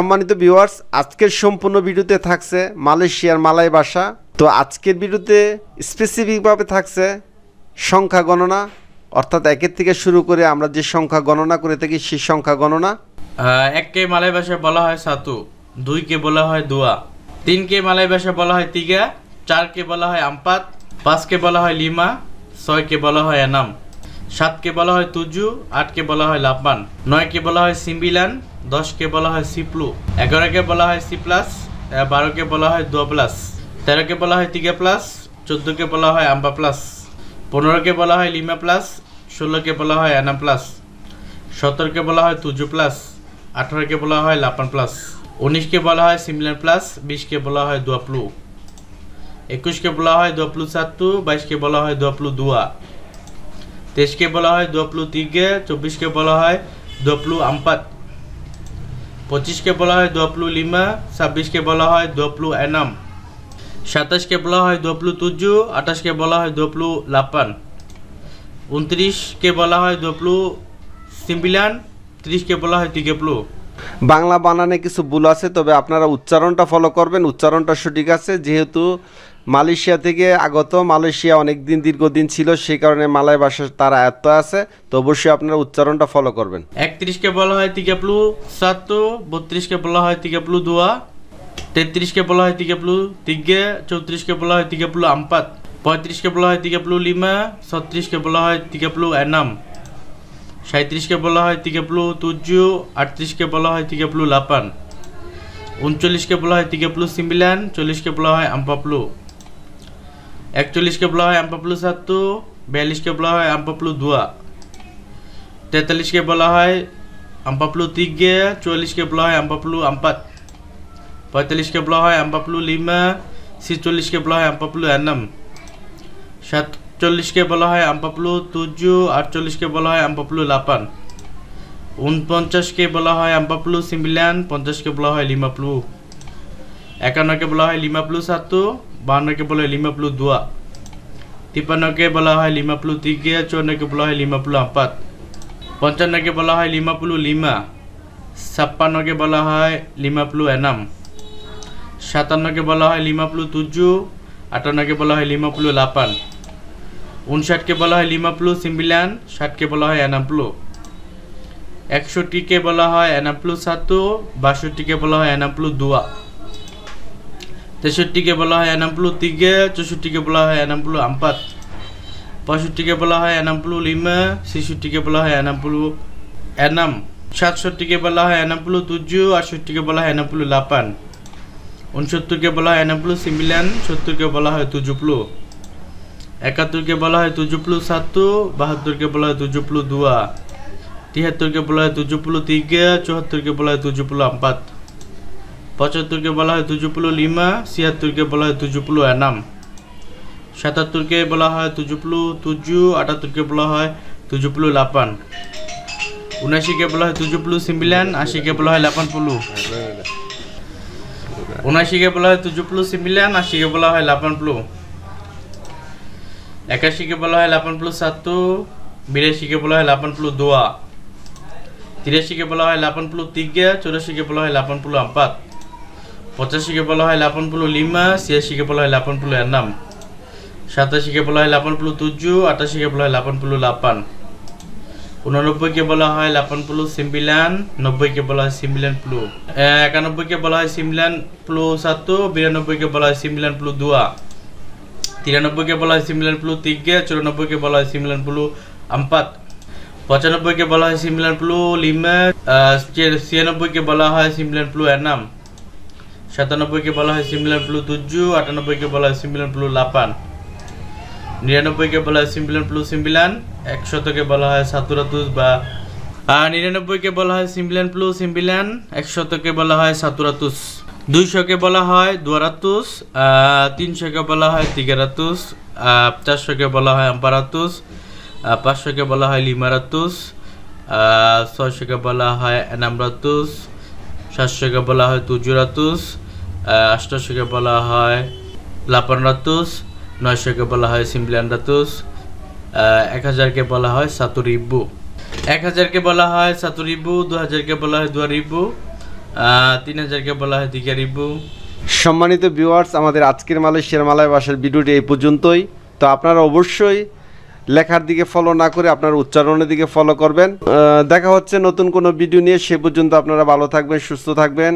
সম্মানিত ভিউয়ার্স আজকের সম্পূর্ণ ভিডিওতে থাকছে মালয়েশিয়ার মালাই ভাষা তো আজকের ভিডিওতে স্পেসিফিকভাবে থাকছে সংখ্যা গণনা অর্থাৎ একের থেকে শুরু করে আমরা যে সংখ্যা গণনা করে থাকি সেই সংখ্যা গণনা এককে মালাই ভাষায় বলা হয় সাতু দুইকে বলা হয় দুয়া তিনকে মালাই ভাষায় বলা হয় তিগা চারকে বলা হয় আমপাত পাঁচকে বলা হয় লিমা ছয়কে বলা হয় এনাম সাতকে বলা হয় তুজু আটকে বলা হয় লাপান নয়কে বলা হয় সিম্বিলান দশকে বলা হয় সি প্লু কে বলা হয় সি প্লাস বারোকে বলা হয় দো প্লাস তেরোকে বলা হয় তিগা প্লাস কে বলা হয় আম্বা প্লাস পনেরোকে বলা হয় লিমা প্লাস ষোলোকে বলা হয় অ্যানা প্লাস কে বলা হয় তুজু প্লাস আঠারোকে বলা হয় লাপান প্লাস উনিশকে বলা হয় সিমিলার প্লাস বিশকে বলা হয় দোয়া প্লু একুশকে বলা হয় দোয়া প্লু বাইশ বাইশকে বলা হয় দোয়া প্লু দুয়া কে বলা হয় দোয়া প্লু তিগে চব্বিশকে বলা হয় দোয়া প্লু আম্পাত পঁচিশকে বলা হয় দোপলু লিমা ছাব্বিশকে বলা হয় দোপলু অ্যানাম সাতাশকে বলা হয় দোপলু তুজু আঠাশকে বলা হয় দোপলু লাপান উনত্রিশকে বলা হয় দোপলু সিম্বিলান ত্রিশকে বলা হয় তিগেপ্লু বাংলা বানানে কিছু ভুল আছে তবে আপনারা উচ্চারণটা ফলো করবেন উচ্চারণটা সঠিক আছে যেহেতু মালয়েশিয়া থেকে আগত মালয়েশিয়া অনেক দিন দীর্ঘদিন ছিল সেই কারণে মালায় ভাষা তার আয়ত্ত আছে তো অবশ্যই আপনারা উচ্চারণটা ফলো করবেন একত্রিশকে বলা হয় তিকেপ্লু সাতু বত্রিশকে বলা হয় তিকেপ্লু দুয়া তেত্রিশকে বলা হয় তিকেপ্লু তিগে চৌত্রিশকে বলা হয় তিকেপ্লু আমপাত পঁয়ত্রিশকে বলা হয় তিকেপ্লু লিমা ছত্রিশকে বলা হয় তিকেপ্লু এনাম সাঁত্রিশকে বলা হয় তিকে প্লু তুজু আটত্রিশকে বলা হয় তিকে প্লু লাপান উনচল্লিশকে বলা হয় তিকে প্লু সিমিলান চল্লিশকে বলা হয় আম্পাপ্লু একচল্লিশকে বলা হয় আম্পাপ্লু সাত্তু বিয়াল্লিশকে বলা হয় আম্পাপ্লু দুয়া তেতাল্লিশকে বলা হয় আম্পাপ্লু তিগে চুয়াল্লিশকে বলা হয় আম্পাপ্লু আম্পাত পঁয়তাল্লিশকে বলা হয় আম্পাপ্লু লিমা ছিচল্লিশকে বলা হয় আম্পাপ্লু অ্যানম সাত চল্লিশকে বলা হয় আম্পাপলু তুজু আটচল্লিশকে বলা হয় আম্পাপলু লাপান উনপঞ্চাশকে বলা হয় আম্পাপলু সিমিলান পঞ্চাশকে বলা হয় লিমাপলু একান্নকে বলা হয় লিমাপলু সাতু বাহান্নকে বলা হয় লিমাপলু দুয়া তিপ্পান্নকে বলা হয় লিমাপলু তিগে চুয়ান্নকে বলা হয় লিমাপলু আপাত পঞ্চান্নকে বলা হয় লিমাপলু লিমা ছাপ্পান্নকে বলা হয় লিমাপলু এনাম সাতান্নকে বলা হয় লিমাপলু তুজু আটান্নকে বলা হয় লিমাপলু লাপান উনষাটকে বলা হয় লিমা প্লু সিম্বিলান ষাটকে বলা হয় অ্যানাপ্লু একষট্টিকে বলা হয় অ্যানাপ্লু সাতু বাষট্টিকে বলা হয় অ্যানাপ্লু দুয়া তেষট্টিকে বলা হয় প্লু তিগে চৌষট্টিকে বলা হয় প্লু আম্পাত পঁয়ষট্টিকে বলা হয় প্লু লিমে ছেষট্টিকে বলা হয় প্লু অ্যানাম সাতষট্টিকে বলা হয় প্লু তুজু আটষট্টিকে বলা হয় প্লু লাপান উনসত্তরকে বলা হয় প্লু সিমিলিয়ান সত্তরকে বলা হয় তুজুপ্লু একাত্তরকে বলা হয় তুজুপ্লু সাত্তু বাহাত্তরকে বলা হয় প্লু দুয়া তিহাত্তরকে বলা হয় প্লু তিগা চুহাত্তরকে বলা হয় তুজুপ্লু আম্পাত পঁচাত্তরকে বলা হয় প্লু লিমা ছিয়াত্তরকে বলা হয় তুজুপ্লু অ্যানাম সাতাত্তরকে বলা হয় প্লু তুজু আটাত্তরকে বলা হয় প্লু লাপান উনাশিকে বলা হয় তুজুপ্লু সিমিলান আশিকে বলা হয় লাপানপুলু উনাশিকে বলা হয় তুজুপ্লু সিমিলান আশিকে বলা হয় পুলু একাশিকে বলা হয় লাপান প্লুস সাতু বিরাশিকে বলা হয় লাপান প্লু দোয়া তিরাশিকে বলা হয় লাপান প্লু তিগা চৌরাশিকে বলা হয় লাপান প্লু আম্পাত পঁচাশিকে বলা হয় লাপান প্লু লিমা ছিয়াশিকে বলা হয় লাপান প্লু এনাম সাতাশিকে বলা হয় লাপান প্লু তুজু আটাশিকে বলা হয় লাপান প্লু লাপান উনানব্বইকে বলা হয় লাপান প্লু সিম্বিলান নব্বইকে বলা হয় সিম্বিলান প্লু একানব্বইকে বলা হয় সিমলান প্লু সাতু বিরানব্বইকে বলা হয় সিমলান প্লু দুয়া তিরানব্বইকে বলা হয় সিমলান ব্লু চুরানব্বই চুরানব্বইকে বলা হয় সিমলান ব্লু আম্পাত পঁচানব্বইকে বলা হয় সিমলান ব্লু ছিয়ানব্বই ছিয়ানব্বইকে বলা হয় সিমলান ব্লু অ্যানাম সাতানব্বইকে বলা হয় সিমলান ব্লু আটানব্বই আটানব্বইকে বলা হয় সিমলান ব্লু লাপান নিরানব্বইকে বলা হয় সিমিলান ব্লু সিমবিলান কে বলা হয় সাতুরাতুস বা নিরানব্বইকে বলা হয় সিমিলান ব্লু সিমবিলান কে বলা হয় সাতুরাতুস দুইশোকে বলা হয় দুয়ারাতুস তিনশোকে বলা হয় তিগারাতুস চারশোকে বলা হয় আম্পারাতুস পাঁচশোকে বলা হয় লিমারাতুস ছয়শোকে বলা হয় এনামরাতুস সাতশোকে বলা হয় তুজুরাতুস আষ্টশোকে বলা হয় লাপানরাতুস নয়শোকে বলা হয় সিমপ্ল্যানরাতুস এক হাজারকে বলা হয় সাতুরিব্বু এক হাজারকে বলা হয় সাতুরিব্বু দু হাজারকে বলা হয় দুয়ারিব্বু তিন হাজারকে বলা হয় সম্মানিত ভিউয়ার্স আমাদের আজকের মালয়েশিয়ার মালয় বাসার ভিডিওটি এই পর্যন্তই তো আপনারা অবশ্যই লেখার দিকে ফলো না করে আপনার উচ্চারণের দিকে ফলো করবেন দেখা হচ্ছে নতুন কোনো ভিডিও নিয়ে সে পর্যন্ত আপনারা ভালো থাকবেন সুস্থ থাকবেন